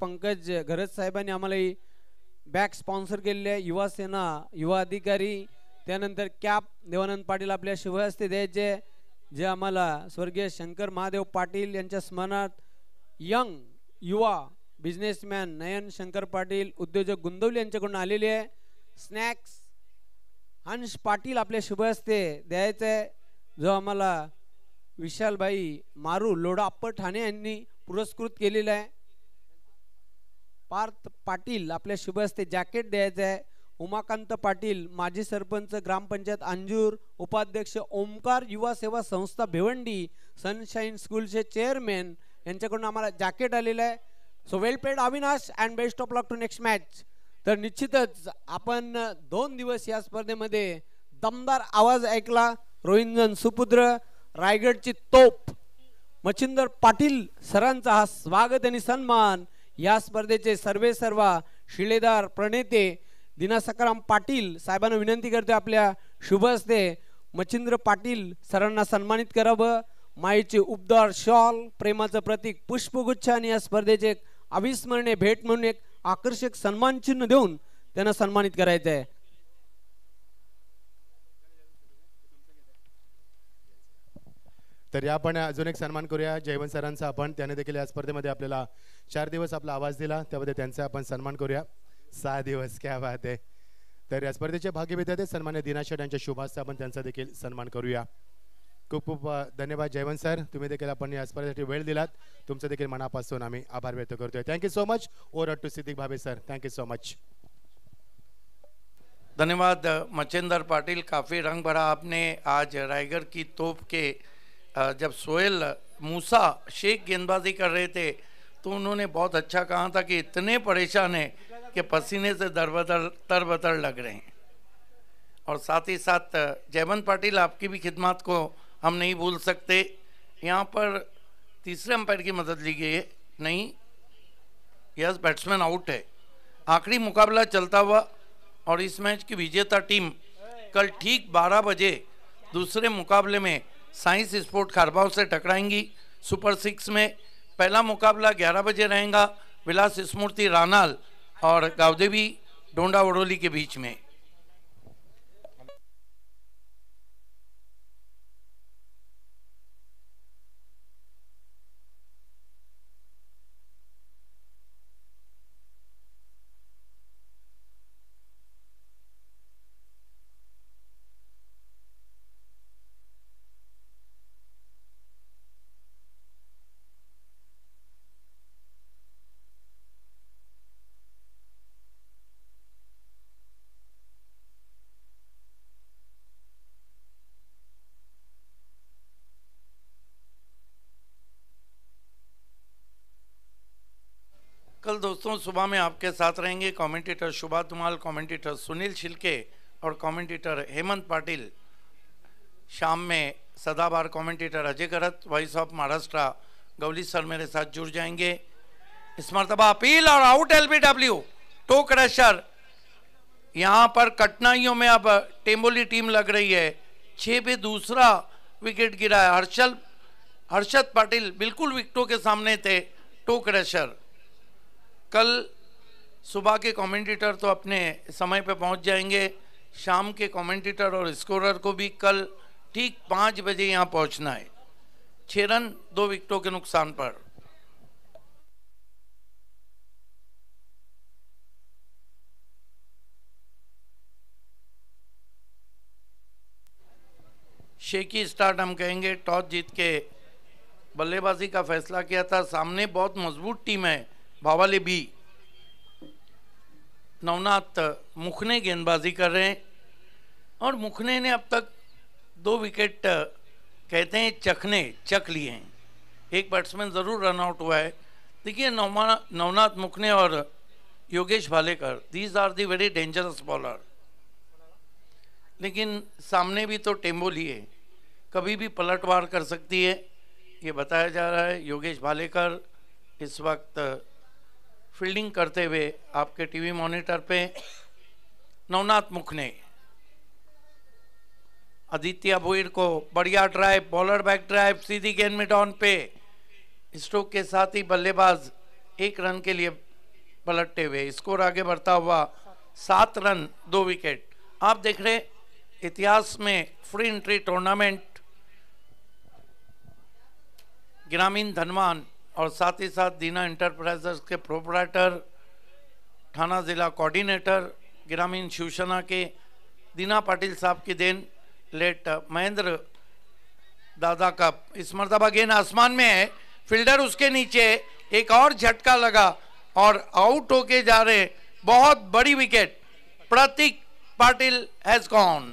पंकज घरज साहेबांनी आम्हाला back sponsor केलेली आहे युवा सेना युवा अधिकारी त्यानंतर कॅप देवानंद पाटील आपल्या शिवहस्ते द्यायचे जे आम्हाला स्वर्गीय शंकर महादेव पाटील यांच्या स्मरणात यंग युवा बिझनेसमॅन नयन शंकर पाटील उद्योजक गुंदवली यांच्याकडून आलेले आहे स्नॅक्स हंश पाटील आपल्या शुभहस्ते द्यायचं आहे जो आम्हाला विशालभाई मारू लोडाप्पर ठाणे यांनी पुरस्कृत केलेला आहे पार्थ पाटील आपल्या शुभ हस्ते जॅकेट द्यायचं आहे उमाकांत पाटील माजी सरपंच ग्रामपंचायत अंजूर उपाध्यक्ष ओमकार युवा सेवा संस्था भिवंडी सनशाईन स्कूलचे चेअरमॅन यांच्याकडून आम्हाला जॅकेट आलेलं आहे so well played Avinash and best of luck to next match तर निश्चितच आपण दोन दिवस या स्पर्धेमध्ये दमदार आवाज ऐकला रोहिंजन सुपुत्र रायगडची तोप मच्छिंदर पाटील सरांचा हा स्वागत आणि सन्मान या स्पर्धेचे सर्वे सर्वा शिलेदार प्रणेते दिना सकाराम पाटील साहेबांना विनंती करतो आपल्या शुभ हस्ते मच्छिंद्र पाटील सरांना सन्मानित करावं माईचे उबदार शॉल प्रेमाचं प्रतीक पुष्पगुच्छ आणि या स्पर्धेचे अविस्मरणीय भेट म्हणून एक आकर्षक सन्मान चिन्ह देऊन त्यांना सन्मानित करायचं आहे तर आपण अजून एक सन्मान करूया जयवंत सरांचा आपण त्याने देखील या स्पर्धेमध्ये आपल्याला चार दिवस आपला आवाज दिला त्यामध्ये त्यांचा आपण सन्मान करूया सहा दिवस क्या बात आहे तर या स्पर्धेचे भाग्य सन्मान्य दिनाशेट यांच्या शुभाचा आपण त्यांचा देखील सन्मान करूया खूप खूप धन्यवाद जयवंत सर तुम्ही देखील आपण या स्पर्धेसाठी वेळ दिलात तुमचं देखील मनापासून आम्ही आभार व्यक्त करतोय thank you so much over to Siddhik Bhave sir thank you so much धन्यवाद मच्छेंदर पाटील काफ़ी रंग भरा आपने आज रायगढ़ की तोप के जब सोहेल मूसा शेख गेंदबाजी कर रहे थे तो उन्होंने बहुत अच्छा कहा था कि इतने परेशान हैं कि पसीने से दरबदर तर लग रहे हैं और साथ ही साथ जयवंत पाटिल आपकी भी खिदमत को हम नहीं भूल सकते यहाँ पर तीसरे अंपायर की मदद ली गई है नहीं यस बैट्समैन आउट है आखिरी मुकाबला चलता हुआ और इस मैच की विजेता टीम कल ठीक 12 बजे दूसरे मुकाबले में साइंस स्पोर्ट खारबाव से टकराएंगी सुपर सिक्स में पहला मुकाबला 11 बजे रहेगा विलास स्मृति रानाल और गावदेवी डोंडा वडोली के बीच में कल दोस्तों सुबह में आपके साथ रहेंगे कमेंटेटर शुभा धुमाल कमेंटेटर सुनील छिलके और कमेंटेटर हेमंत पाटिल शाम में सदाबार commentator Ajay Karat voice of Maharashtra Gawli sir मेरे साथ जुड़ जाएंगे इस मरतबा अपील और out L B W toe crusher यहाँ पर कठिनाइयों में अब टेम्बोली टीम लग रही है छः पे दूसरा विकेट गिरा है हर्षल हर्षद पाटिल बिल्कुल विकटों के सामने थे टो क्रैशर कल सुबह के कमेंटेटर तो अपने समय पर पहुंच जाएंगे शाम के कमेंटेटर और स्कोरर को भी कल ठीक पाँच बजे यहाँ पहुंचना है छः रन दो विकेटों के नुकसान पर शेकी स्टार्ट हम कहेंगे टॉस जीत के बल्लेबाजी का फैसला किया था सामने बहुत मजबूत टीम है भावाले भी नवनाथ मुखने गेंदबाजी कर रहे हैं और मुखने ने अब तक दो विकेट कहते हैं चखने चख लिए हैं एक बैट्समैन ज़रूर रन आउट हुआ है देखिए नवनाथ मुखने और Yogesh Bhalekar these are the very dangerous bowler लेकिन सामने भी तो टेम्बोली है कभी भी पलटवार कर सकती है ये बताया जा रहा है योगेश भालेकर इस वक्त फील्डिंग करते हुए आपके टीवी मॉनिटर पे नवनाथ ने आदित्य भोईर को बढ़िया ड्राइव बॉलर बैक ड्राइव सीधी गेंद में डॉन पे स्ट्रोक के साथ ही बल्लेबाज एक रन के लिए पलटते हुए स्कोर आगे बढ़ता हुआ सात रन दो विकेट आप देख रहे इतिहास में फ्री एंट्री टूर्नामेंट ग्रामीण धनवान और साथ ही साथ दीना इंटरप्राइजर्स के प्रोपराइटर थाना ज़िला कोऑर्डिनेटर ग्रामीण शिवसेना के दीना पाटिल साहब की देन लेट महेंद्र दादा का इस मरतबा गेंद आसमान में है फील्डर उसके नीचे एक और झटका लगा और आउट होके जा रहे बहुत बड़ी wicket Prateek Patil has gone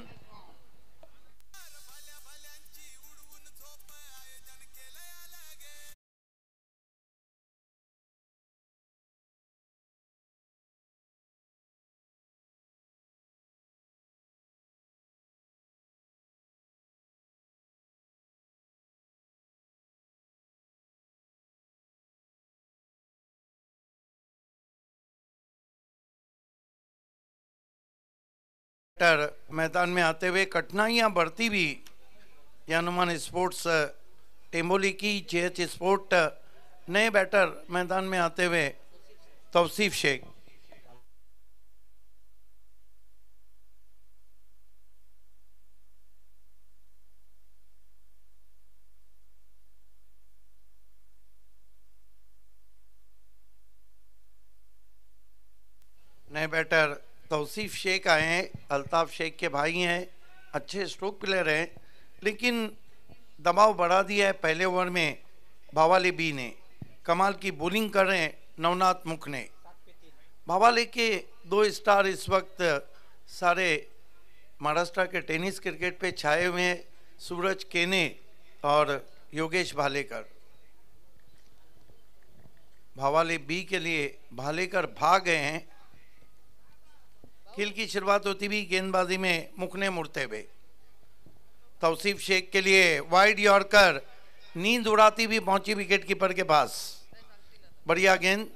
सेक्टर मैदान में आते हुए कठिनाइयां बढ़ती भी यानुमान स्पोर्ट्स टेम्बोली की जेएच स्पोर्ट नए बैटर मैदान में आते हुए तौसीफ शेख नए बैटर तौसीफ शेख आए हैं अल्ताफ़ शेख के भाई हैं अच्छे स्ट्रोक प्लेयर हैं लेकिन दबाव बढ़ा दिया है पहले ओवर में भावाले बी ने कमाल की बॉलिंग कर रहे हैं नवनाथ मुख ने भावाले के दो स्टार इस वक्त सारे महाराष्ट्र के टेनिस क्रिकेट पे छाए हुए हैं सूरज केने और योगेश भालेकर भावाले बी के लिए भालेकर भाग गए हैं खेल की शुरुआत होती भी गेंदबाजी में मुकने मुड़ते हुए तौसीफ शेख के लिए वाइड यॉर्कर नींद उड़ाती भी पहुंची विकेट कीपर के पास बढ़िया गेंद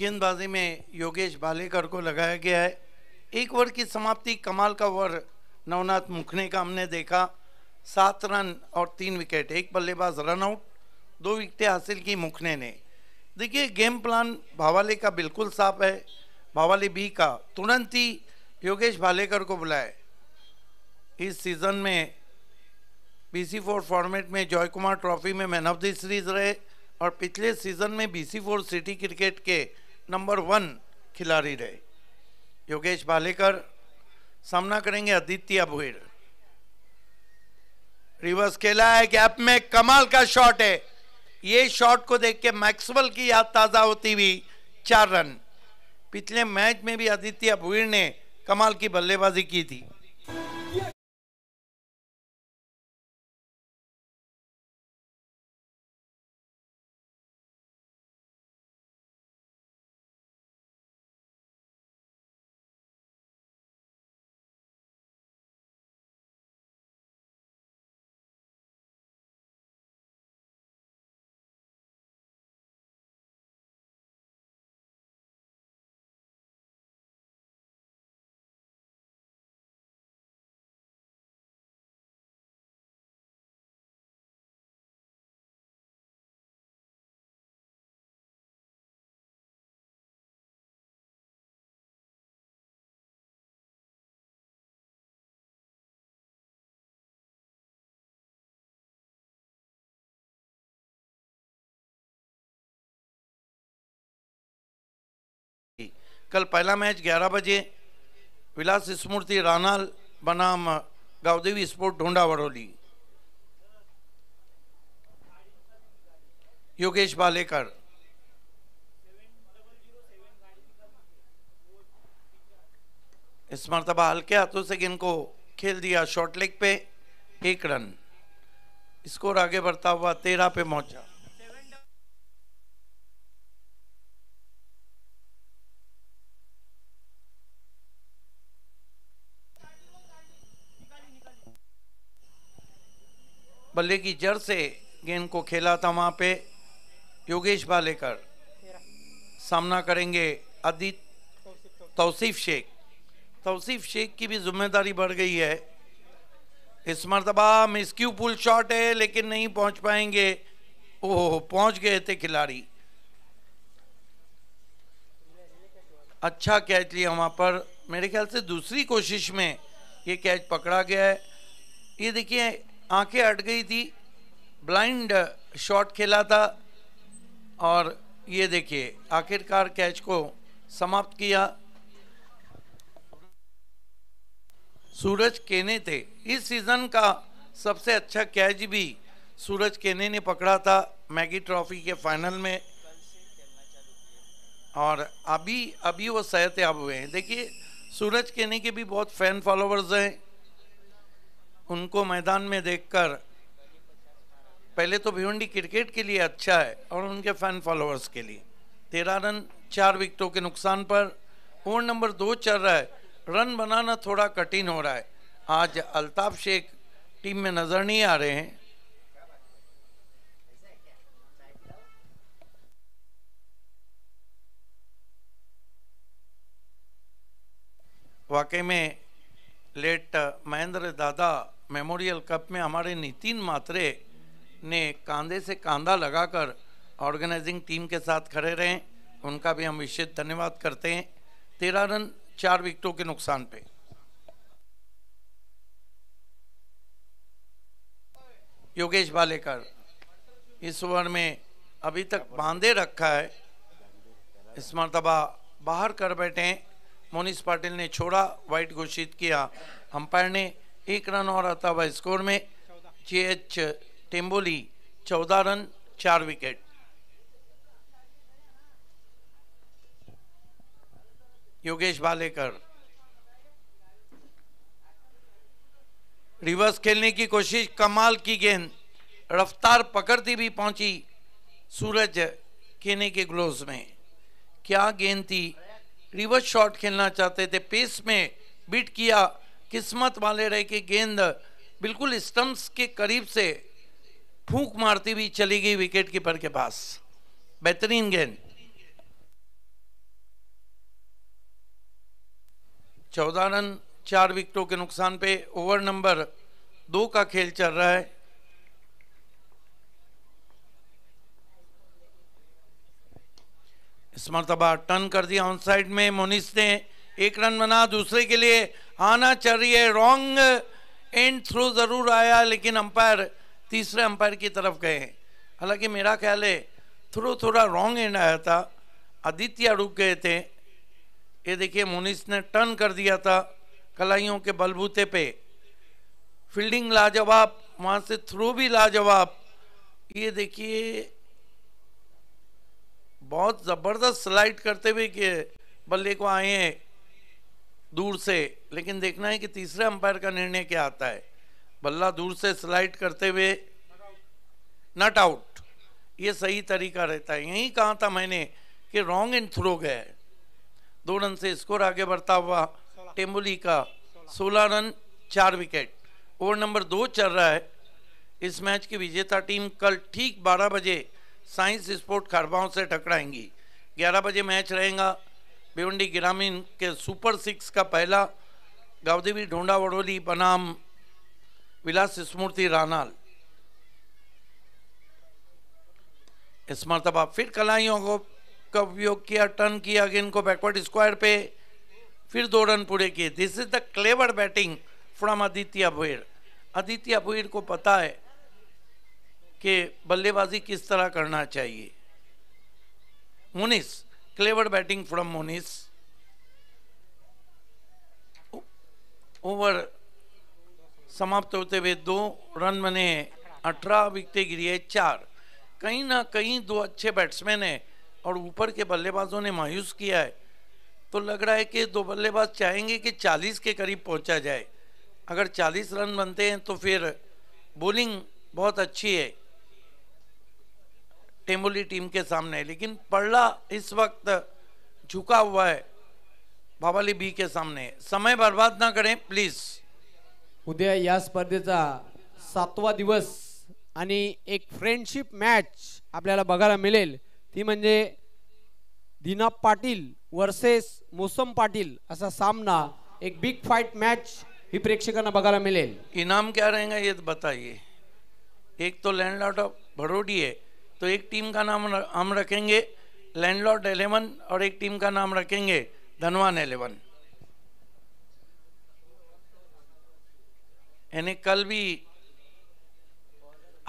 गेंदबाजी में योगेश भालेकर को लगाया गया है एक ओवर की समाप्ति कमाल का ओवर नवनाथ मुखने का हमने देखा सात रन और तीन विकेट एक बल्लेबाज रन आउट दो विकटें हासिल की मुखने ने देखिए गेम प्लान भावाले का बिल्कुल साफ है भावाले बी का तुरंत ही योगेश भालेकर को बुलाए इस सीज़न में बी सी फोर फॉर्मेट में जॉय कुमार ट्रॉफी में मैन ऑफ द सीरीज रहे और पिछले सीज़न में B C four city cricket के नंबर वन खिलाड़ी रहे योगेश भालेकर सामना करेंगे आदित्य भुईर रिवर्स खेला है गैप में कमाल का शॉट है ये शॉट को देख के मैक्सवेल की याद ताजा होती हुई चार रन पिछले मैच में भी आदित्य भुईर ने कमाल की बल्लेबाजी की थी कल पहला मैच 11 बजे विलास स्मृति रानाल बनाम गावदेवी स्पोर्ट ढोंडा वड़ोली योगेश बालेकर इस मरतबा हल्के हाथों से इनको को खेल दिया शॉर्ट लेग पे एक रन स्कोर आगे बढ़ता हुआ तेरह पे पहुंचा बल्ले की जड़ से गेंद को खेला था वहाँ पे योगेश भालेकर सामना करेंगे अदित तौसीफ शेख तौसीफ शेख की भी जिम्मेदारी बढ़ गई है इस मरतबा मिसक्यू पुल शॉट है लेकिन नहीं पहुंच पाएंगे ओह पहुंच गए थे खिलाड़ी अच्छा कैच लिया वहाँ पर मेरे ख्याल से दूसरी कोशिश में ये कैच पकड़ा गया है ये देखिए आंखें अट गई थी ब्लाइंड शॉट खेला था और ये देखिए आखिरकार कैच को समाप्त किया सूरज केने थे इस सीज़न का सबसे अच्छा कैच भी सूरज केने ने पकड़ा था मैगी ट्रॉफी के फाइनल में और अभी अभी वो सहत याब हुए हैं देखिए सूरज केने के भी बहुत फ़ैन फॉलोवर्स हैं उनको मैदान में देखकर पहले तो भिवंडी क्रिकेट के लिए अच्छा है और उनके फैन फॉलोअर्स के लिए तेरह रन चार विकेटों के नुकसान पर ओवर नंबर दो चल रहा है रन बनाना थोड़ा कठिन हो रहा है आज अल्ताफ शेख टीम में नजर नहीं आ रहे हैं वाकई में लेट महेंद्र दादा मेमोरियल कप में हमारे नितिन मात्रे ने कांधे से कांधा लगाकर ऑर्गेनाइजिंग टीम के साथ खड़े रहे उनका भी हम विशेष धन्यवाद करते हैं तेरह रन चार विकेटों के नुकसान पे योगेश बालेकर इस ओवर में अभी तक बांधे रखा है इस मरतबा बाहर कर बैठे मोनिस पाटिल ने छोड़ा वाइट घोषित किया अंपायर ने एक रन और आता हुआ स्कोर में जे एच टेम्बोली चौदह रन चार विकेट योगेश भालेकर रिवर्स खेलने की कोशिश कमाल की गेंद रफ्तार पकड़ती भी पहुंची सूरज केने के ग्लोव में क्या गेंद थी रिवर्स शॉट खेलना चाहते थे पेस में बीट किया किस्मत वाले रहे कि गेंद बिल्कुल स्टम्प्स के करीब से फूंक मारती हुई चली गई विकेट कीपर के पास बेहतरीन गेंद चौदह रन चार विकेटों के नुकसान पे ओवर नंबर दो का खेल चल रहा है इस मरतबा टर्न कर दिया ऑन साइड में मोनिस ने एक रन बना दूसरे के लिए आना चाहिए रॉन्ग एंड थ्रो ज़रूर आया लेकिन अंपायर तीसरे अंपायर की तरफ गए हालांकि मेरा ख्याल है थ्रो थोड़ा रॉन्ग एंड आया था आदित्य रुक गए थे ये देखिए मोनिस ने टर्न कर दिया था कलाइयों के बलबूते पे फील्डिंग लाजवाब वहाँ से थ्रो भी लाजवाब ये देखिए बहुत ज़बरदस्त स्लाइड करते हुए बल्ले को आए हैं दूर से लेकिन देखना है कि तीसरे अंपायर का निर्णय क्या आता है बल्ला दूर से स्लाइड करते हुए नट आउट ये सही तरीका रहता है यही कहा था मैंने कि रॉन्ग इन थ्रो गया है दो रन से स्कोर आगे बढ़ता हुआ टेम्बुली का सोलह रन चार विकेट ओवर नंबर दो चल रहा है इस मैच की विजेता टीम कल ठीक 12 बजे साइंस स्पोर्ट खरबाओं से टकराएंगी 11 बजे मैच रहेगा भिवंडी ग्रामीण के सुपर सिक्स का पहला गावदेवी ढोंडा वडोली बनाम विलास स्मृति रानाल इस मरतबा फिर कलाइयों को का उपयोग किया टर्न किया गेंद को बैकवर्ड स्क्वायर पे फिर दो रन पूरे किए this is the clever batting from Aditya Bhoir Aditya Bhoir को पता है कि बल्लेबाजी किस तरह करना चाहिए Moniz Clever batting from Moniz. Over समाप्त होते हुए दो रन बने अठारह विकटें गिरी है चार कहीं ना कहीं दो अच्छे बैट्समैन हैं और ऊपर के बल्लेबाजों ने मायूस किया है तो लग रहा है कि दो बल्लेबाज चाहेंगे कि 40 के करीब पहुंचा जाए अगर 40 रन बनते हैं तो फिर बॉलिंग बहुत अच्छी है टेम्बोली टीम के सामने है लेकिन पड़ला इस वक्त झुका हुआ है भावाली बी के सामने समय बर्बाद ना करें प्लीज उद्या या स्पर्धेचा सातवा दिवस आणि एक फ्रेंडशिप मॅच आपल्याला बघायला मिळेल ती म्हणजे दिना पाटील वर्सेस मौसम पाटील असा सामना एक बिग फाईट मॅच ही प्रेक्षकांना बघायला मिळेल इनाम क्या रहेगा ये बताइए एक तो लैंड ऑफ भरोडी आहे तो एक टीम का नाम हम रखेंगे लैंडलॉर्ड एलेवन और एक टीम का नाम रखेंगे धनवान एलेवन यानी कल भी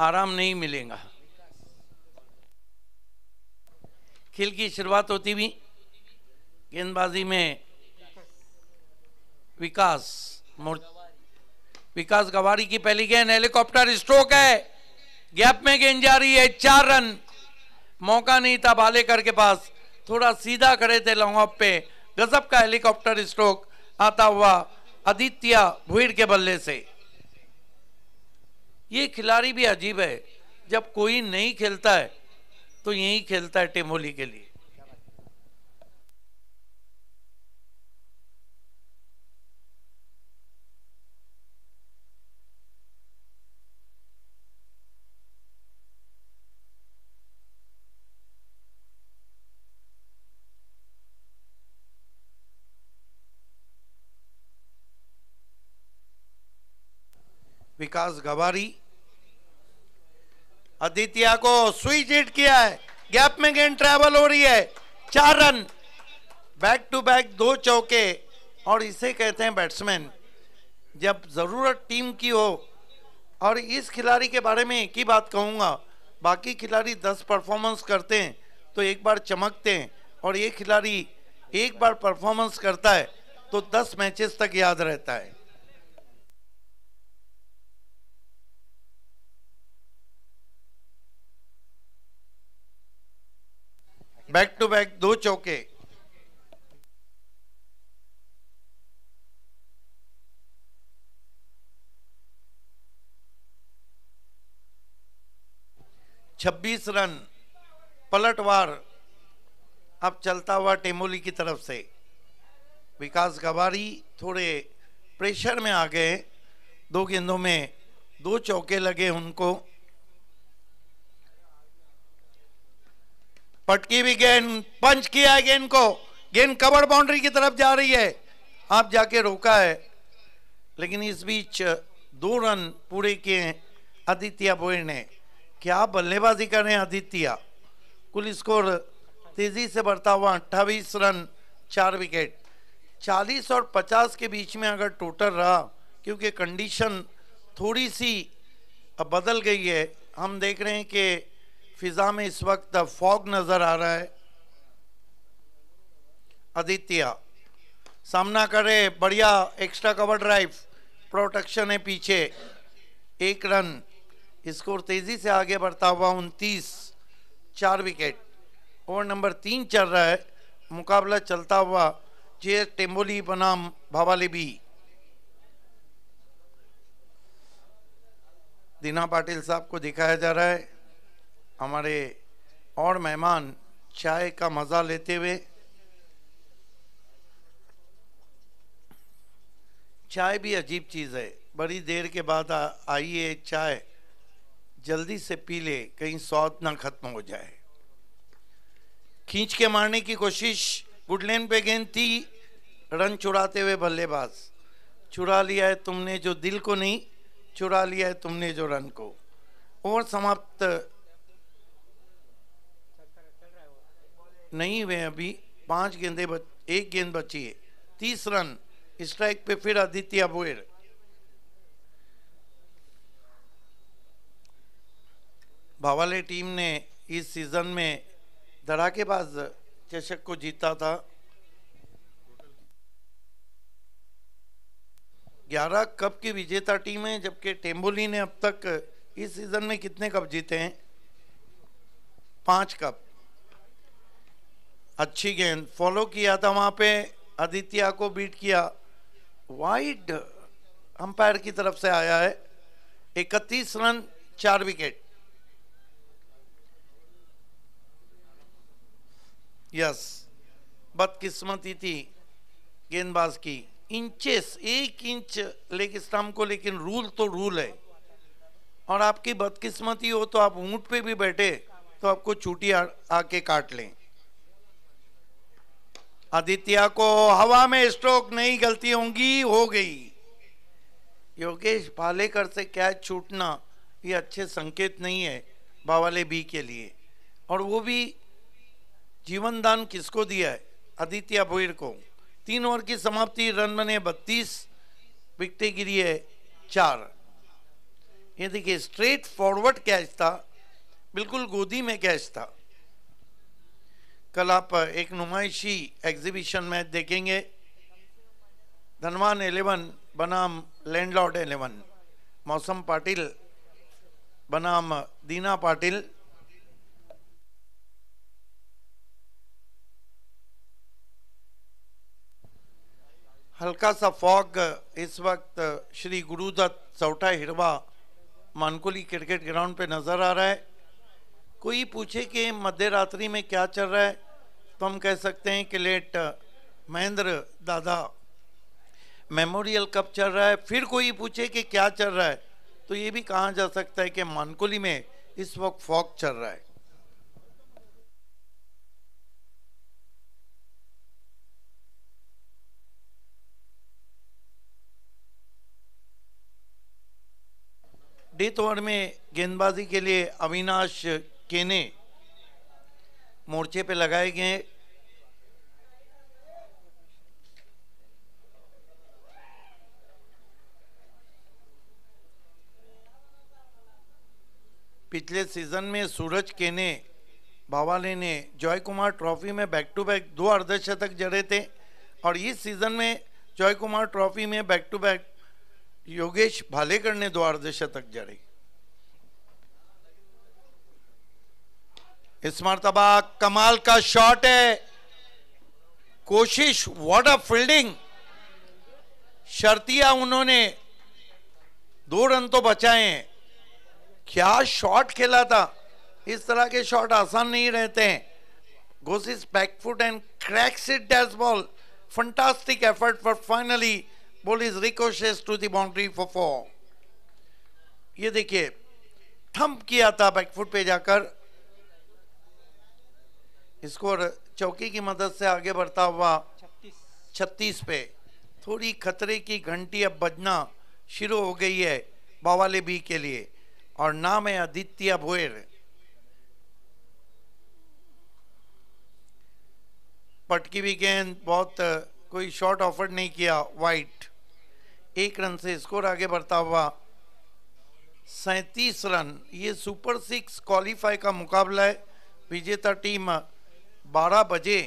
आराम नहीं मिलेगा खेल की शुरुआत होती भी गेंदबाजी में विकास विकास गवारी की पहली गेंद हेलीकॉप्टर स्ट्रोक है गैप में गेंद जा रही है चार रन मौका नहीं था भालेकर के पास थोड़ा सीधा खड़े थे लॉन्ग ऑफ पे गजब का हेलीकॉप्टर स्ट्रोक आता हुआ आदित्य भुईड़ के बल्ले से ये खिलाड़ी भी अजीब है जब कोई नहीं खेलता है तो यही खेलता है टेमोली के लिए विकास गवारी अदितिया को स्विच हिट किया है गैप में गेंद ट्रैवल हो रही है चार रन बैक टू बैक दो चौके और इसे कहते हैं बैट्समैन जब ज़रूरत टीम की हो और इस खिलाड़ी के बारे में एक ही बात कहूंगा बाकी खिलाड़ी दस परफॉर्मेंस करते हैं तो एक बार चमकते हैं और ये खिलाड़ी एक बार परफॉर्मेंस करता है तो दस मैचेस तक याद रहता है बैक टू बैक दो चौके छब्बीस रन पलटवार अब चलता हुआ टेमोली की तरफ से विकास गवारी थोड़े प्रेशर में आ गए दो गेंदों में दो चौके लगे उनको पटकी भी गेंद पंच किया है गेंद को गेंद कवर बाउंड्री की तरफ जा रही है आप जाके रोका है लेकिन इस बीच दो रन पूरे किए हैं आदित्य बोयर ने क्या बल्लेबाजी कर रहे हैं आदित्य कुल स्कोर तेजी से बढ़ता हुआ अट्ठावीस रन चार विकेट 40 और 50 के बीच में अगर टोटल रहा क्योंकि कंडीशन थोड़ी सी बदल गई है हम देख रहे हैं कि फिजा में इस वक्त फॉग नजर आ रहा है आदित्य सामना करे बढ़िया एक्स्ट्रा कवर ड्राइव प्रोटेक्शन है पीछे एक रन स्कोर तेजी से आगे बढ़ता हुआ उनतीस चार विकेट ओवर नंबर तीन चल रहा है मुकाबला चलता हुआ जे टेम्बोली बनाम भावाली बी दीना पाटिल साहब को दिखाया जा रहा है हमारे और मेहमान चाय का मज़ा लेते हुए चाय भी अजीब चीज़ है बड़ी देर के बाद आई है चाय जल्दी से पी ले कहीं सौत ना खत्म हो जाए खींच के मारने की कोशिश गुडलैन पे गेंद थी रन चुराते हुए बल्लेबाज चुरा लिया है तुमने जो दिल को नहीं चुरा लिया है तुमने जो रन को और समाप्त नहीं हुए अभी पांच गेंदे बच, एक गेंद बची है तीस रन स्ट्राइक पे फिर आदित्य बोयर भावाले टीम ने इस सीजन में धड़ाकेबाज चषक को जीता था ग्यारह कप की विजेता टीम है जबकि टेम्बोली ने अब तक इस सीजन में कितने कप जीते हैं पांच कप अच्छी गेंद फॉलो किया था वहां पे आदित्य को बीट किया वाइड अंपायर की तरफ से आया है इकतीस रन चार विकेट यस बदकिस्मती थी गेंदबाज की इंचेस एक इंच लेग स्टम्प को लेकिन रूल तो रूल है और आपकी बदकिस्मती हो तो आप ऊंट पे भी बैठे तो आपको चूटी आके काट लें आदित्य को हवा में स्ट्रोक नहीं गलती होंगी हो गई योगेश पालेकर से कैच छूटना ये अच्छे संकेत नहीं है बावाले बी के लिए और वो भी जीवन दान किसको दिया है आदित्य भोईर को तीन ओवर की समाप्ति रन बने बत्तीस विकटे गिरी है चार ये देखिए स्ट्रेट फॉरवर्ड कैच था बिल्कुल गोदी में कैच था कल आप एक नुमाइशी एग्जीबिशन मैच देखेंगे धनवान एलेवन बनाम लैंडलॉर्ड एलेवन मौसम पाटिल बनाम दीना पाटिल हल्का सा फॉग इस वक्त श्री गुरुदत्त सौटा हिरवा मानकुली क्रिकेट ग्राउंड पे नजर आ रहा है कोई पूछे कि मध्य रात्रि में क्या चल रहा है तो हम कह सकते हैं कि लेट महेंद्र दादा मेमोरियल कब चल रहा है फिर कोई पूछे कि क्या चल रहा है तो ये भी कहा जा सकता है कि मानकुली में इस वक्त फॉक चल रहा है डेथ ओवर में गेंदबाजी के लिए अविनाश केने मोर्चे पे लगाए गए पिछले सीजन में सूरज केने भावाले ने जॉय कुमार ट्रॉफी में बैक टू बैक दो अर्धशतक जड़े थे और इस सीजन में जॉय कुमार ट्रॉफी में back to back Yogesh Bhalekar ने दो अर्धशतक जड़े इस मरतबा कमाल का शॉट है कोशिश वॉट ऑफ फील्डिंग शर्तिया उन्होंने दो रन तो बचाए क्या शॉट खेला था इस तरह के शॉट आसान नहीं रहते हैं goes his backfoot and cracks it that's ball fantastic effort for finally ball is ricochets to boundary four four ये देखिए थम्प किया था बैकफुट पे जाकर स्कोर चौकी की मदद से आगे बढ़ता हुआ छत्तीस पे थोड़ी खतरे की घंटी अब बजना शुरू हो गई है बावाले बी के लिए और नाम है आदित्य भोयर पटकी भी गेंद बहुत कोई शॉट ऑफर नहीं किया वाइट एक रन से स्कोर आगे बढ़ता हुआ सैतीस रन ये सुपर सिक्स क्वालिफाई का मुकाबला है विजेता टीम 12 बजे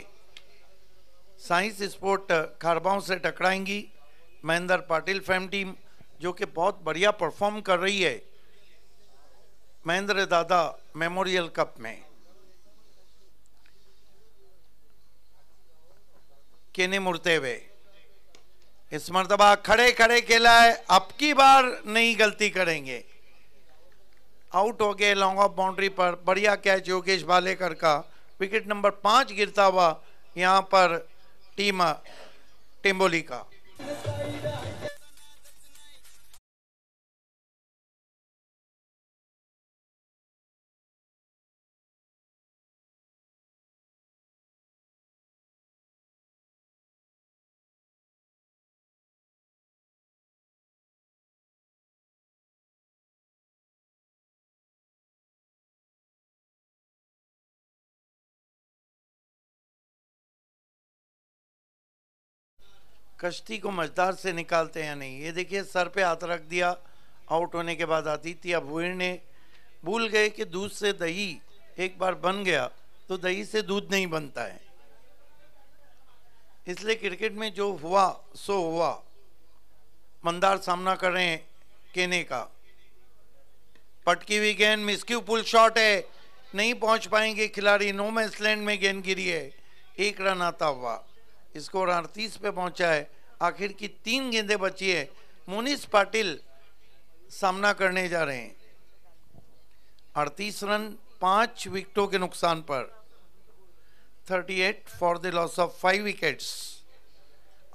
साइंस स्पोर्ट खारबाव से टकराएंगी महेंद्र पाटिल फैम टीम जो कि बहुत बढ़िया परफॉर्म कर रही है महेंद्र दादा मेमोरियल कप में केने मुड़ते हुए इस मरतबा खड़े खड़े खेला है अब की बार नहीं गलती करेंगे आउट हो गए लॉन्ग ऑफ बाउंड्री पर बढ़िया कैच योगेश बालेकर का विकेट नंबर पाँच गिरता हुआ यहाँ पर टीम टेम्बोली का कश्ती को मझदार से निकालते हैं नहीं ये देखिए सर पे हाथ रख दिया आउट होने के बाद आदित्य भुईर ने भूल गए कि दूध से दही एक बार बन गया तो दही से दूध नहीं बनता है इसलिए क्रिकेट में जो हुआ सो हुआ मंदार सामना कर रहे हैं केने का पटकी हुई गेंद मिसक्यू पुल शॉट है नहीं पहुंच पाएंगे खिलाड़ी नो मैसलैंड में गेंद गिरी है एक रन आता हुआ स्कोर अड़तीस पे पहुंचा है आखिर की तीन गेंदे बची है मुनीस पाटिल सामना करने जा रहे हैं अड़तीस रन पांच विकेटों के नुकसान पर 38 for the loss of five wickets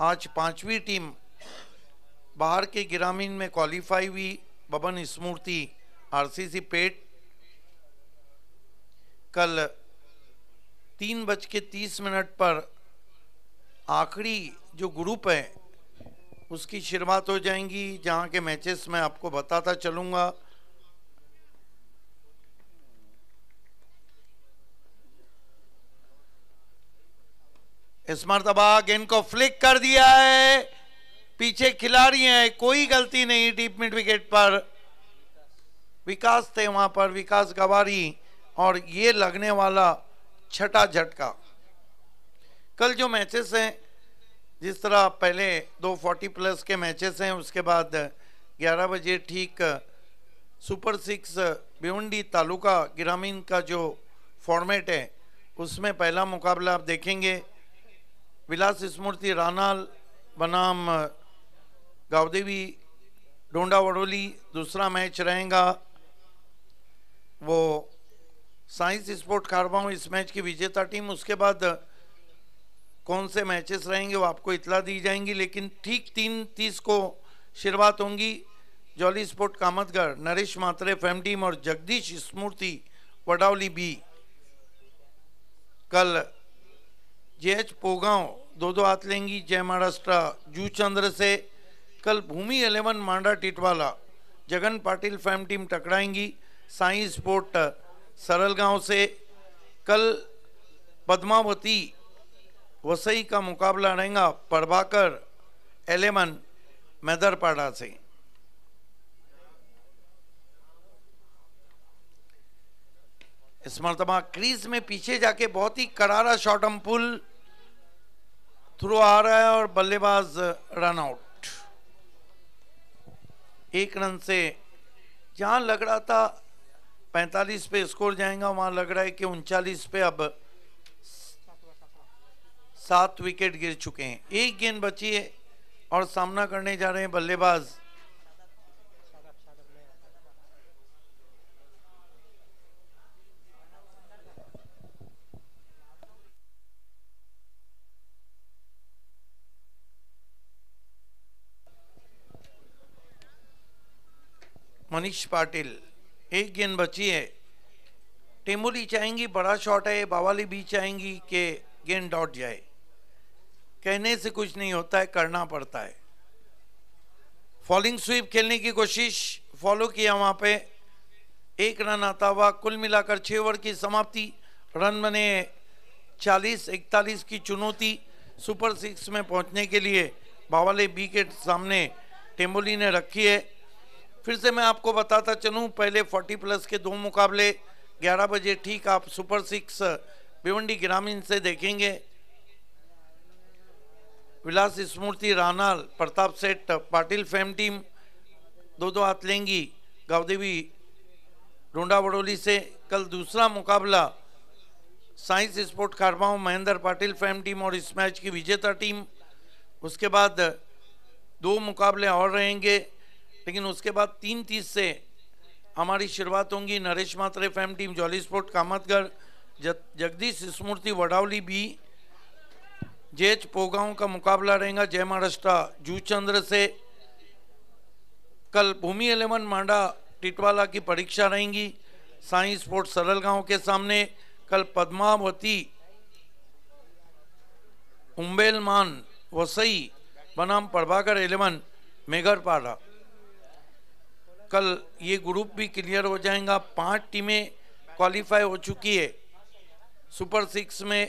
आज पांचवी टीम बाहर के ग्रामीण में क्वालिफाई हुई बबन स्मूर्ति आरसीसी पेट कल तीन बज के तीस मिनट पर आखिरी जो ग्रुप है उसकी शुरुआत हो जाएंगी जहां के मैचेस मैं आपको बताता चलूंगा इस मरतबा गेंद को फ्लिक कर दिया है पीछे खिलाड़ी हैं कोई गलती नहीं डीप मिड विकेट पर विकास थे वहां पर विकास गवारी और ये लगने वाला छठा झटका कल जो मैचेस हैं जिस तरह पहले दो फोर्टी प्लस के मैचेस हैं उसके बाद ग्यारह बजे ठीक सुपर सिक्स भिवंडी तालुका ग्रामीण का जो फॉर्मेट है उसमें पहला मुकाबला आप देखेंगे विलास स्मृति रानाल बनाम गावदेवी डोंडा वडोली दूसरा मैच रहेगा वो साइंस स्पोर्ट कारवाओं इस मैच की विजेता टीम उसके बाद कौन से मैचेस रहेंगे वो आपको इतला दी जाएंगी लेकिन ठीक तीन तीस को शुरुआत होंगी jolly sport Kamatgadh Naresh Mhatre fame team और जगदीश स्मूर्ति वडावली बी कल जे एच पोगांव दो दो हाथ लेंगी जय महाराष्ट्र जू चंद्र से कल Bhoomi eleven Manda Titwala Jagan Patil fame team टकराएंगी साई स्पोर्ट सरलगांव से कल पद्मावती वसई का मुकाबला रहेगा प्रभाकर एलेमन मैदरपाड़ा से इस मरतबा क्रीज में पीछे जाके बहुत ही करारा शॉट हम पुल थ्रू आ रहा है और बल्लेबाज रन आउट एक रन से जहां लग रहा था 45 पे स्कोर जाएगा वहां लग रहा है कि उनचालीस पे अब सात विकेट गिर चुके हैं एक गेंद बची है और सामना करने जा रहे हैं बल्लेबाज मनीष पाटिल एक गेंद बची है टेमुली चाहेंगी बड़ा शॉट है बावाली भी चाहेंगी कि गेंद डॉट जाए कहने से कुछ नहीं होता है करना पड़ता है फॉलिंग स्वीप खेलने की कोशिश फॉलो किया वहां पे एक रन आता हुआ कुल मिलाकर छः ओवर की समाप्ति रन बने 40 41 की चुनौती सुपर सिक्स में पहुंचने के लिए बावाले बी के सामने टेम्बोली ने रखी है फिर से मैं आपको बताता चलूं पहले 40 प्लस के दो मुकाबले 11 बजे ठीक आप सुपर सिक्स भिवंडी ग्रामीण से देखेंगे विलास स्मूर्ति रानाल प्रताप सेठ पाटिल फैम टीम दो दो हाथ लेंगी गावदेवी डोंडा बड़ोली से कल दूसरा मुकाबला science sport Kharvao Mahendra Patil fame team और इस मैच की विजेता टीम उसके बाद दो मुकाबले और रहेंगे लेकिन उसके बाद तीन तीस से हमारी शुरुआत होंगी Naresh Mhatre fame team jolly sport Kamatgadh Jagdish Smruti Vadavli बी जेच पोगाओं का मुकाबला रहेगा जय महाराष्ट्र जूचंद्र से कल भूमि एलेवन मांडा टिटवाला की परीक्षा रहेंगी साई स्पोर्ट्स सरल गांव के सामने कल पद्मावती उम्बेलमान वसई बनाम प्रभाकर एलेवन मेघरपाड़ा कल ये ग्रुप भी क्लियर हो जाएगा पांच टीमें क्वालिफाई हो चुकी है सुपर सिक्स में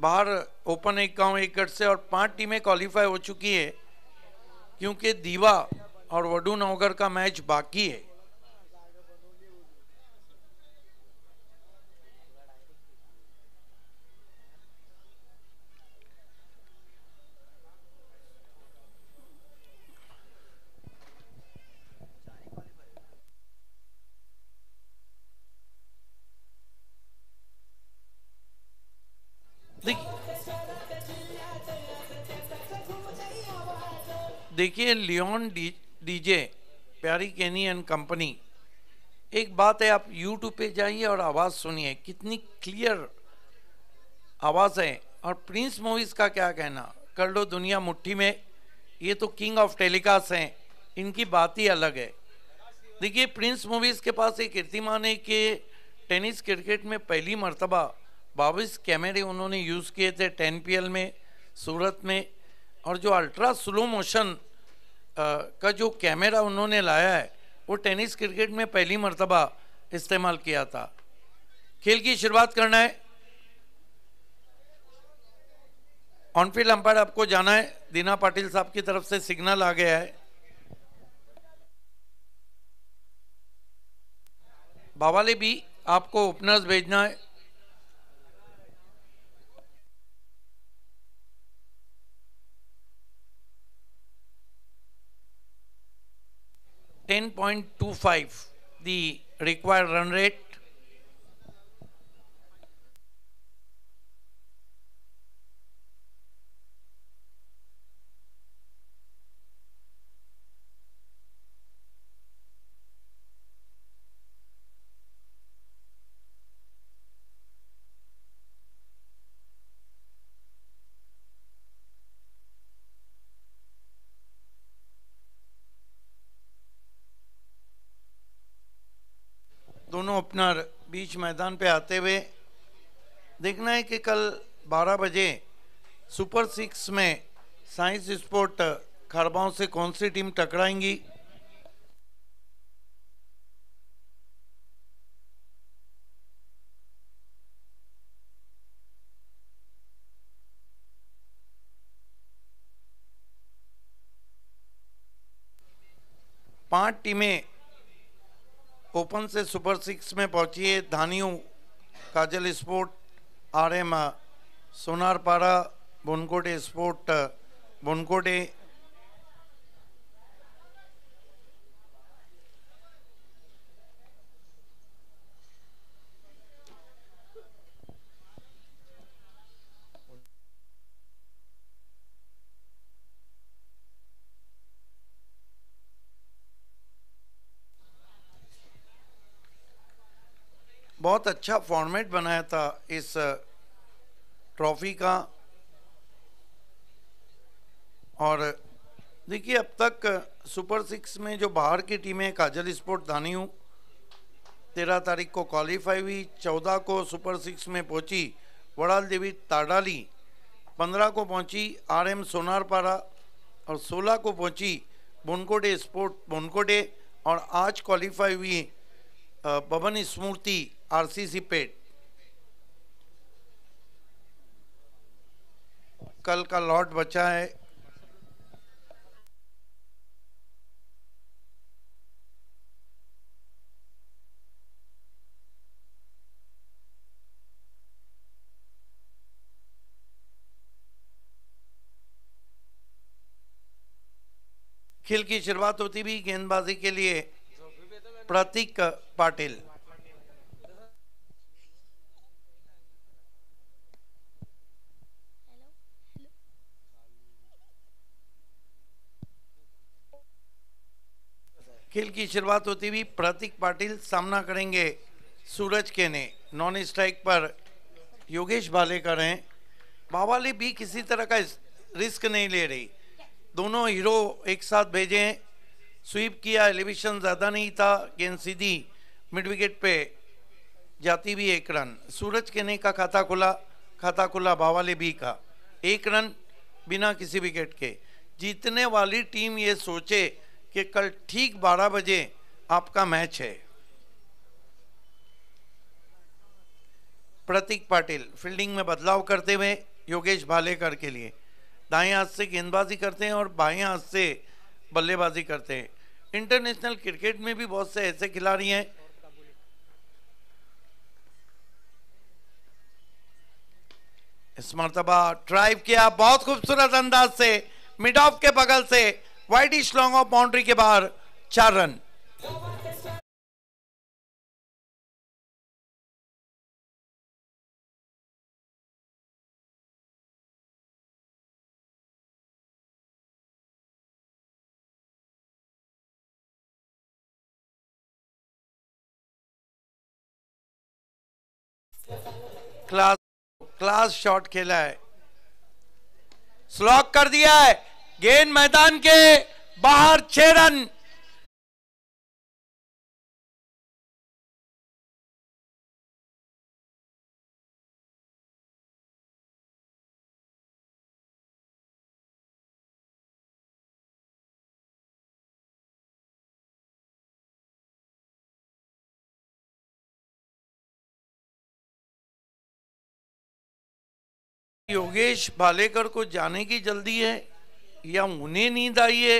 बाहर ओपन एक गाँव एक गट से और पांच टीमें क्वालिफाई हो चुकी है क्योंकि दीवा और वडू नौगर का मैच बाकी है देखिए लियोन डी डीजे प्यारी कैनी एंड कंपनी एक बात है आप यूट्यूब पे जाइए और आवाज़ सुनिए कितनी क्लियर आवाज़ है और प्रिंस मूवीज़ का क्या कहना कर लो दुनिया मुट्ठी में ये तो किंग ऑफ टेलीकास्ट हैं इनकी बात ही अलग है देखिए प्रिंस मूवीज़ के पास एक कीर्तिमान है कि टेनिस क्रिकेट में पहली मरतबा बाईस कैमरे उन्होंने यूज़ किए थे टेन पी में सूरत में और जो अल्ट्रा स्लो मोशन का जो कैमरा उन्होंने लाया है वो टेनिस क्रिकेट में पहली मरतबा इस्तेमाल किया था खेल की शुरुआत करना है ऑनफील्ड अंपायर आपको जाना है दीना पाटिल साहब की तरफ से सिग्नल आ गया है बावाले भी आपको ओपनर्स भेजना है 10.25 the required run rate opener बीच मैदान पे आते हुए देखना है कि कल 12 बजे सुपर सिक्स में साइंस स्पोर्ट खरबाओं से कौन सी टीम टकराएंगी पांच टीमें ओपन से सुपर सिक्स में पहुंची है धानियों Kajal sport R M Sonarpara Bunkote sport Bunkote बहुत अच्छा फॉर्मेट बनाया था इस ट्रॉफी का और देखिए अब तक सुपर सिक्स में जो बाहर की टीमें काजल स्पोर्ट दानीू तेरह तारीख को क्वालिफाई हुई चौदह को सुपर सिक्स में पहुंची वड़ाल देवी ताडाली पंद्रह को पहुंची आरएम सोनारपारा और सोलह को पहुंची बोनकोडे स्पोर्ट बोनकोडे और आज क्वालिफाई हुई पवन स्मूर्ति आरसीसी पेट कल का लॉट बचा है खेल की शुरुआत होती भी गेंदबाजी के लिए प्रतीक पाटिल खेल की शुरुआत होती हुई प्रतीक पाटिल सामना करेंगे सूरज के ने नॉन स्ट्राइक पर योगेश कर हैं बावाली भी किसी तरह का रिस्क नहीं ले रही दोनों हीरो एक साथ भेजे हैं स्वीप किया एलिवेशन ज़्यादा नहीं था गेंद सीधी मिड विकेट पे जाती भी एक रन सूरज के ने का खाता खुला खाता खुला भावाले भी का एक रन बिना किसी विकेट के जीतने वाली टीम ये सोचे कि कल ठीक 12 बजे आपका मैच है प्रतीक पाटिल फील्डिंग में बदलाव करते हुए योगेश भालेकर के लिए दाएं हाथ से गेंदबाजी करते हैं और बाएं हाथ से बल्लेबाजी करते हैं इंटरनेशनल क्रिकेट में भी बहुत से ऐसे खिलाड़ी हैं इस मरतबा ड्राइव किया बहुत खूबसूरत अंदाज से मिड ऑफ के बगल से वाइडिश लॉन्ग ऑफ बाउंड्री के बाहर चार रन क्लास क्लास शॉट खेला है स्लॉक कर दिया है गेंद मैदान के बाहर छह रन योगेश भालेकर को जाने की जल्दी है या उन्हें नींद आई है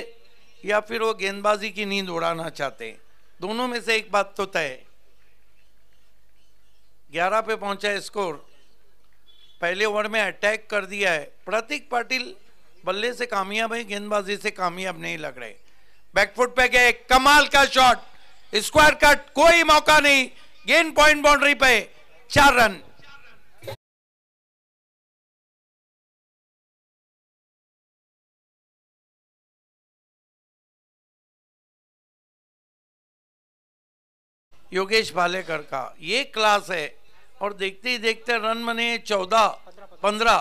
या फिर वो गेंदबाजी की नींद उड़ाना चाहते हैं दोनों में से एक बात तो तय ग्यारह पे पहुंचा है स्कोर पहले ओवर में अटैक कर दिया है प्रतीक पाटिल बल्ले से कामयाब है गेंदबाजी से कामयाब नहीं लग रहे बैकफुट पे गए कमाल का शॉट स्क्वायर कट कोई मौका नहीं गेंद पॉइंट बाउंड्री पे चार रन योगेश भालेकर का ये क्लास है और देखते ही देखते रन बने चौदह पंद्रह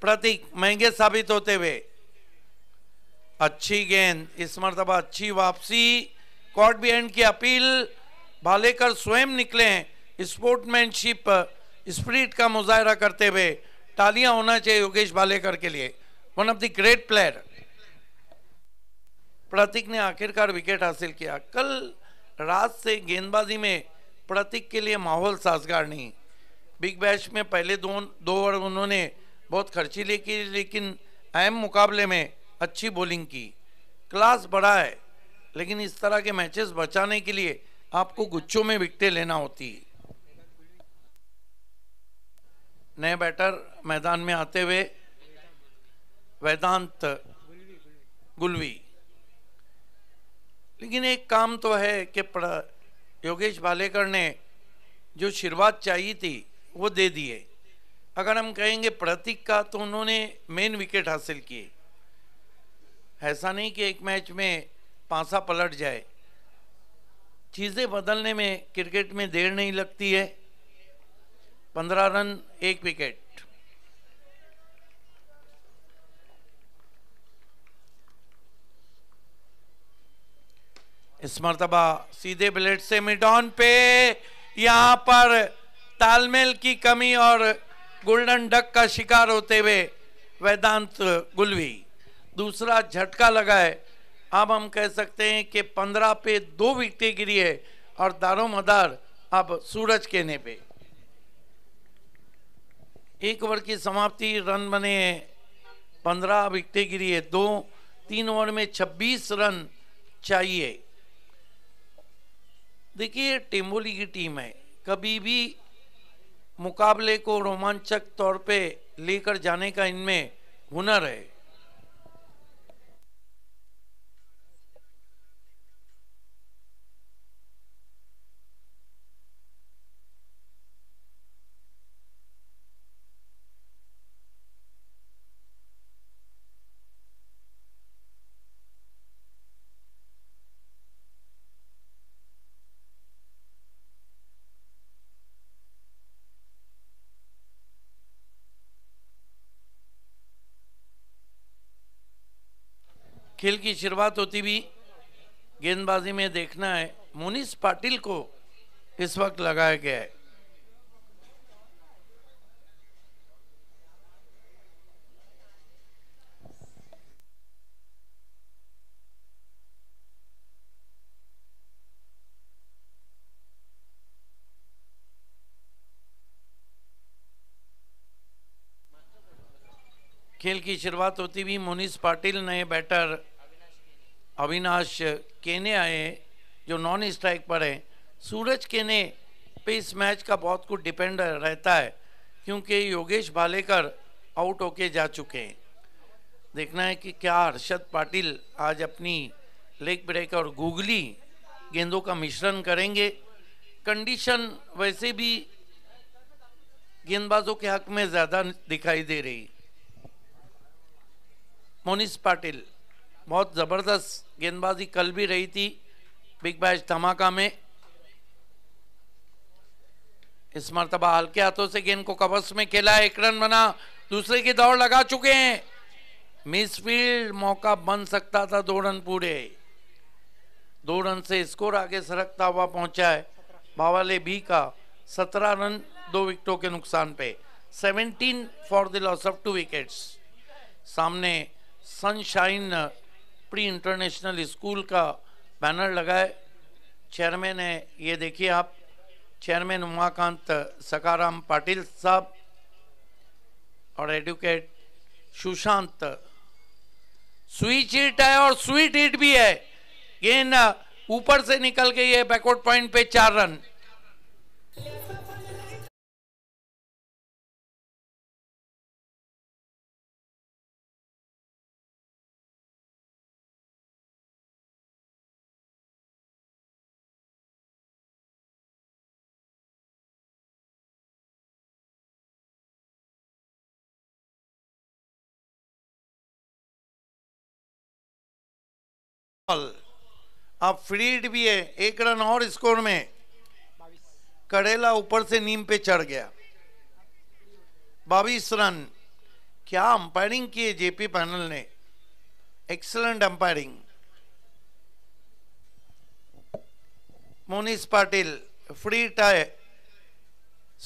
प्रतीक महंगे साबित होते हुए अच्छी गेंद इस मरतबा अच्छी वापसी कॉट एंड की अपील भालेकर स्वयं निकले हैं स्पोर्टमैनशिप स्प्रिट का मुजाहरा करते हुए तालियां होना चाहिए योगेश भालेकर के लिए one of the great player Prateek ने आखिरकार विकेट हासिल किया कल रात से गेंदबाजी में प्रतीक के लिए माहौल साजगार नहीं बिग बैश में पहले दो दो ओवर उन्होंने बहुत खर्ची ले की लेकिन अहम मुकाबले में अच्छी बॉलिंग की क्लास बड़ा है लेकिन इस तरह के मैचेस बचाने के लिए आपको गुच्छों में विकटें लेना होती नए बैटर मैदान में आते हुए वेदांत गुलवी लेकिन एक काम तो है कि योगेश भालेकर ने जो शुरुआत चाहिए थी वो दे दिए अगर हम कहेंगे प्रतीक का तो उन्होंने मेन विकेट हासिल किए ऐसा नहीं कि एक मैच में पांसा पलट जाए चीज़ें बदलने में क्रिकेट में देर नहीं लगती है पंद्रह रन एक विकेट इस मरतबा सीधे ब्लेड से मिडॉन पे यहाँ पर तालमेल की कमी और गोल्डन डक का शिकार होते हुए वेदांत गुलवी दूसरा झटका लगाए अब हम कह सकते हैं कि पंद्रह पे दो विकटें गिरी है और दारो मदार अब सूरज कहने पे एक ओवर की समाप्ति रन बने पंद्रह विकटें गिरी है दो तीन ओवर में छब्बीस रन चाहिए देखिए टेम्बोली की टीम है कभी भी मुकाबले को रोमांचक तौर पे लेकर जाने का इनमें हुनर है खेल की शुरुआत होती भी गेंदबाजी में देखना है मुनिस पाटिल को इस वक्त लगाया गया है खेल की शुरुआत होती हुई मोनिस पाटिल नए बैटर अविनाश केने आए जो नॉन स्ट्राइक पर हैं सूरज केने पे इस मैच का बहुत कुछ डिपेंड रहता है क्योंकि योगेश भालेकर आउट होके जा चुके हैं देखना है कि क्या हर्षद पाटिल आज अपनी लेग ब्रेक और गूगली गेंदों का मिश्रण करेंगे कंडीशन वैसे भी गेंदबाजों के हक में ज़्यादा दिखाई दे रही मोनिस पाटिल बहुत ज़बरदस्त गेंदबाजी कल भी रही थी बिग बैश धमाका में इस मरतबा हल्के हाथों से गेंद को कबस में खेला एक रन बना दूसरे की दौड़ लगा चुके हैं फील्ड मौका बन सकता था दो रन पूरे दो रन से स्कोर आगे सरकता हुआ पहुंचा है बावाले भी का सत्रह रन दो विकेटों के नुकसान पे seventeen for the loss of two wickets सामने सनशाइन प्री इंटरनेशनल स्कूल का बैनर लगाए चेयरमैन है ये देखिए आप चेयरमैन उमाकांत uh, सकाराम पाटिल साहब और एडवोकेट सुशांत स्वीच इट है और स्वीट इट भी है गेंद ऊपर से निकल के ये बैकवर्ड पॉइंट पे चार रन अब फ्रीड भी है एक रन और स्कोर में करेला ऊपर से नीम पे चढ़ गया बाईस रन क्या अंपायरिंग किए जेपी पैनल ने excellent umpiring Moniz Patil free टाय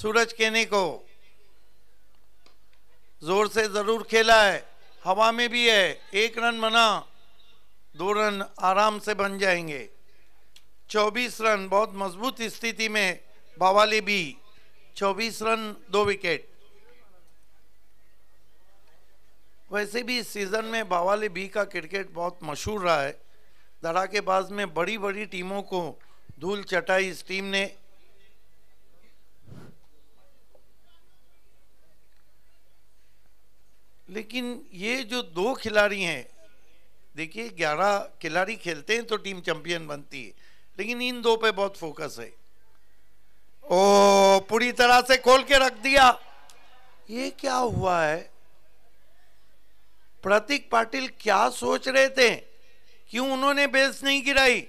सूरज केने को जोर से जरूर खेला है हवा में भी है एक रन बना दो रन आराम से बन जाएंगे 24 रन बहुत मजबूत स्थिति में बावाली भी 24 रन दो विकेट वैसे भी इस सीज़न में बावाली बी का क्रिकेट बहुत मशहूर रहा है धड़ाकेबाज में बड़ी बड़ी टीमों को धूल चटाई इस टीम ने लेकिन ये जो दो खिलाड़ी हैं देखिए 11 खिलाड़ी खेलते हैं तो टीम चैंपियन बनती है लेकिन इन दो पे बहुत फोकस है ओ पूरी तरह से खोल के रख दिया ये क्या हुआ है प्रतीक पाटिल क्या सोच रहे थे क्यों उन्होंने बेस नहीं गिराई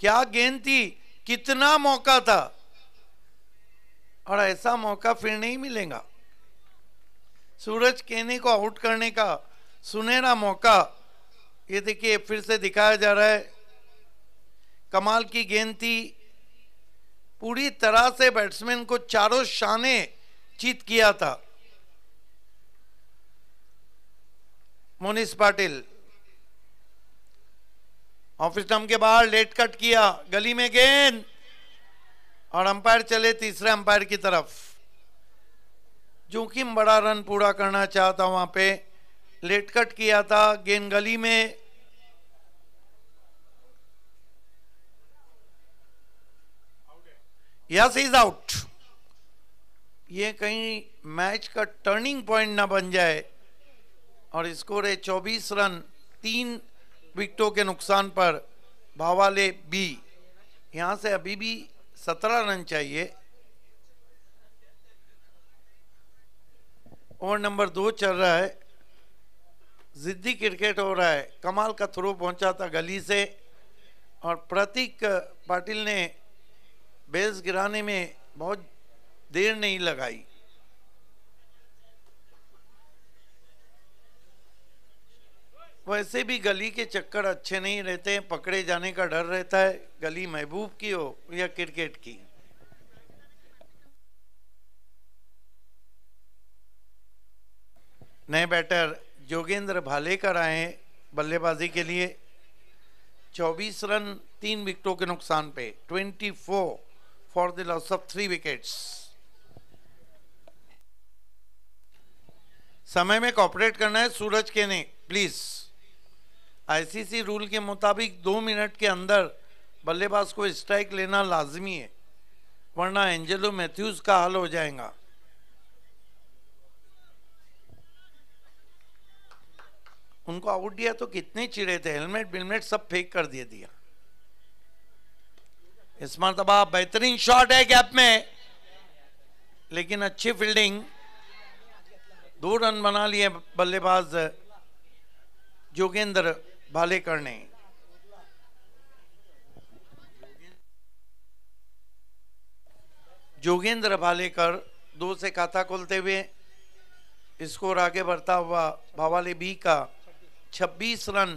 क्या गेंद थी कितना मौका था और ऐसा मौका फिर नहीं मिलेगा सूरज केने को आउट करने का सुनहरा मौका ये देखिए फिर से दिखाया जा रहा है कमाल की गेंद थी पूरी तरह से बैट्समैन को चारों शाने चीत किया था मोनिस पाटिल ऑफिस टम के बाहर लेट कट किया गली में गेंद और अंपायर चले तीसरे अंपायर की तरफ जोखिम बड़ा रन पूरा करना चाहता वहां पे लेटकट किया था गेंद गली में यस इज आउट ये कहीं मैच का टर्निंग पॉइंट ना बन जाए और स्कोर है 24 रन तीन विकेटों के नुकसान पर भावाले बी यहां से अभी भी 17 रन चाहिए ओवर नंबर दो चल रहा है जिद्दी क्रिकेट हो रहा है कमाल का थ्रो पहुंचा था गली से और प्रतीक पाटिल ने बेस गिराने में बहुत देर नहीं लगाई वैसे भी गली के चक्कर अच्छे नहीं रहते हैं पकड़े जाने का डर रहता है गली महबूब की हो या क्रिकेट की नए बैटर जोगेंद्र भालेकर आए बल्लेबाजी के लिए 24 रन तीन विकेटों के नुकसान पे 24 for the loss of three wickets समय में कॉपरेट करना है सूरज के ने प्लीज आईसीसी रूल के मुताबिक दो मिनट के अंदर बल्लेबाज को स्ट्राइक लेना लाजमी है वरना एंजेलो मैथ्यूज का हल हो जाएगा उनको आउट दिया तो कितने चिड़े थे हेलमेट बिलमेट सब फेंक कर दिए दिया इस मरतबा बेहतरीन शॉट है गैप में लेकिन अच्छी फील्डिंग दो रन बना लिए बल्लेबाज जोगेंद्र भालेकर ने जोगेंद्र भालेकर दो से खाता खोलते हुए स्कोर आगे बढ़ता हुआ भावाले बी का छब्बीस रन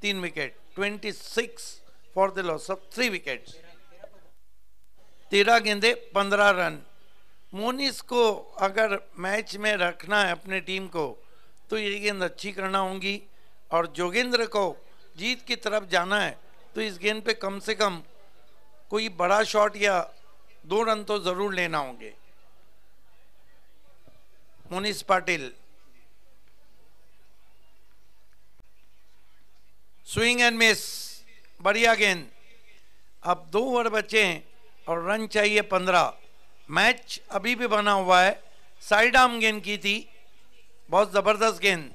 तीन wicket 26 for the loss of three wickets तेरह गेंदे पंद्रह रन मोनिस को अगर मैच में रखना है अपने टीम को तो ये गेंद अच्छी करना होगी और जोगेंद्र को जीत की तरफ जाना है तो इस गेंद पे कम से कम कोई बड़ा शॉट या दो रन तो ज़रूर लेना होंगे Moniz Patil swing and miss बढ़िया गेंद अब दो ओवर बचे हैं और रन चाहिए पंद्रह मैच अभी भी बना हुआ है साइड आर्म गेंद की थी बहुत ज़बरदस्त गेंद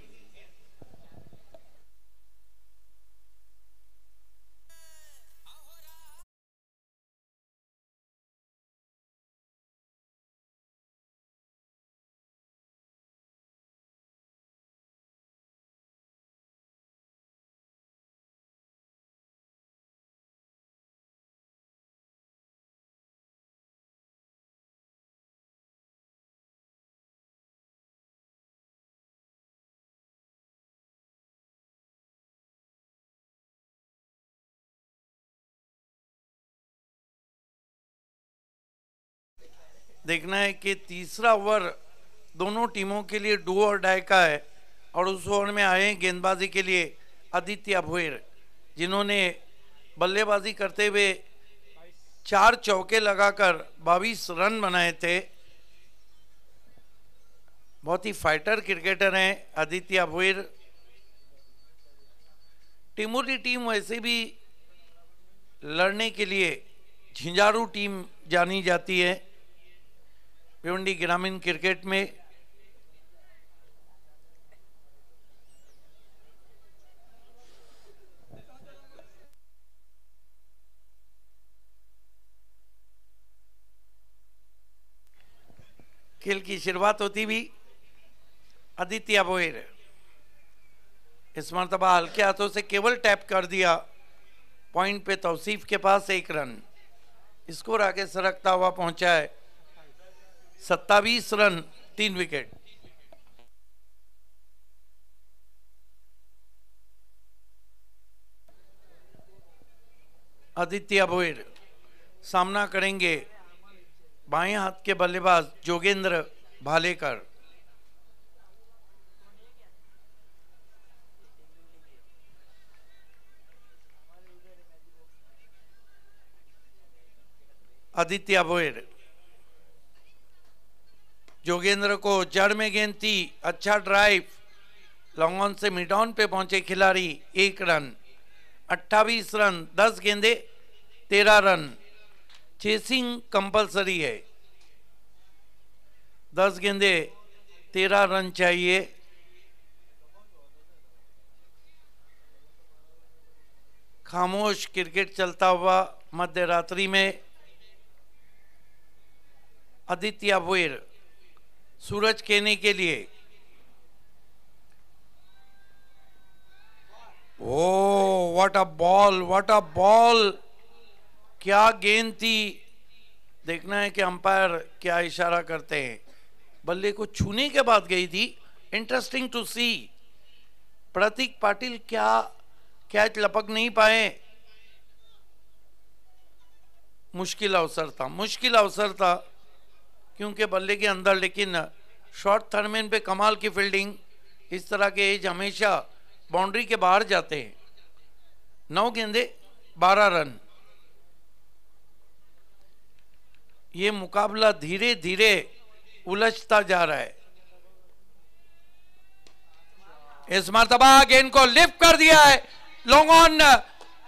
देखना है कि तीसरा ओवर दोनों टीमों के लिए डू और डाय का है और उस ओवर में आए गेंदबाजी के लिए आदित्य अभोर जिन्होंने बल्लेबाजी करते हुए चार चौके लगाकर 22 रन बनाए थे बहुत ही फाइटर क्रिकेटर हैं आदित्य अभोर टिमोली टीम वैसे भी लड़ने के लिए झिंझारू टीम जानी जाती है भिवंडी ग्रामीण क्रिकेट में खेल की शुरुआत होती भी आदित्य बोएर इस मरतबा हल्के हाथों से केवल टैप कर दिया पॉइंट पे तौसीफ के पास एक रन स्कोर आगे सरकता हुआ पहुंचा है सत्तावीस रन तीन विकेट आदित्य अभोर सामना करेंगे बाएं हाथ के बल्लेबाज जोगेंद्र भालेकर आदित्य अभोर जोगेंद्र को जड़ में गेंती अच्छा ड्राइव लॉन्ग ऑन से मिड ऑन पे पहुंचे खिलाड़ी एक रन अट्ठावीस रन दस गेंदे तेरह रन चेसिंग कंपलसरी है दस गेंदे तेरह रन चाहिए खामोश क्रिकेट चलता हुआ मध्य रात्रि में आदित्य बोयर सूरज कहने के लिए oh what a ball what a ball क्या गेंद थी देखना है कि अंपायर क्या इशारा करते हैं बल्ले को छूने के बाद गई थी interesting to see Prateek Patil क्या कैच लपक नहीं पाए मुश्किल अवसर था मुश्किल अवसर था क्योंकि बल्ले के अंदर लेकिन शॉर्ट थर्मेन पे कमाल की फील्डिंग इस तरह के एज हमेशा बाउंड्री के बाहर जाते हैं नौ गेंदे बारह रन ये मुकाबला धीरे धीरे उलझता जा रहा है इस मरतबा गेंद को लिफ्ट कर दिया है लॉन्ग ऑन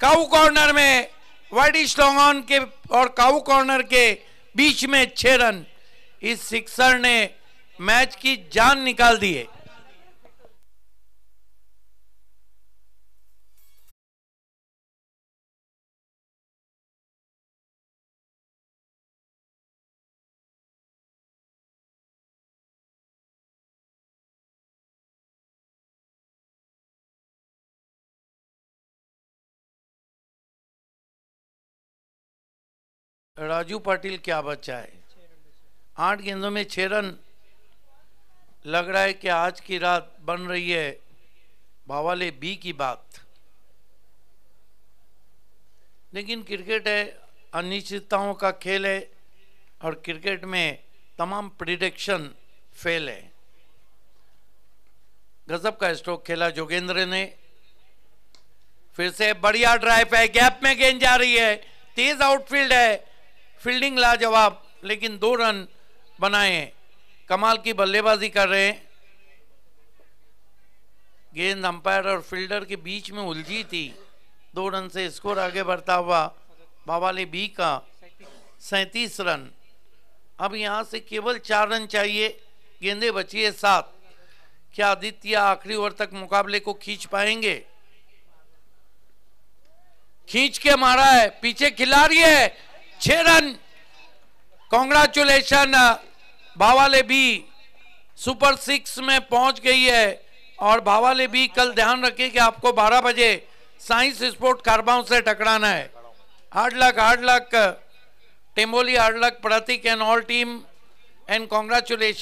काउ कॉर्नर में वाइडिश लॉन्ग ऑन के और काउ कॉर्नर के बीच में छह रन इस सिक्सर ने मैच की जान निकाल दी है राजू पाटिल क्या बच्चा है आठ गेंदों में छः रन लग रहा है कि आज की रात बन रही है भावाले बी की बात लेकिन क्रिकेट है अनिश्चितताओं का खेल है और क्रिकेट में तमाम प्रिडिक्शन फेल है गजब का स्ट्रोक खेला जोगेंद्र ने फिर से बढ़िया ड्राइव है गैप में गेंद जा रही है तेज आउटफील्ड है फील्डिंग लाजवाब लेकिन दो रन बनाए कमाल की बल्लेबाजी कर रहे हैं गेंद अंपायर और फील्डर के बीच में उलझी थी दो रन से स्कोर आगे बढ़ता हुआ बावाले बी का सैतीस रन अब यहां से केवल चार रन चाहिए गेंदे बची है सात क्या आदित्य आखिरी ओवर तक मुकाबले को खींच पाएंगे खींच के मारा है पीछे खिलाड़ी है छह रन कॉन्ग्रेचुलेशन भावाले भी सुपर सिक्स में पहुंच गई है और भावाले भी कल ध्यान रखे कि आपको 12 बजे साइंस स्पोर्ट कारबाउ से टकराना है hard luck hard luck Tamboli hard luck Prateek and all team and congratulation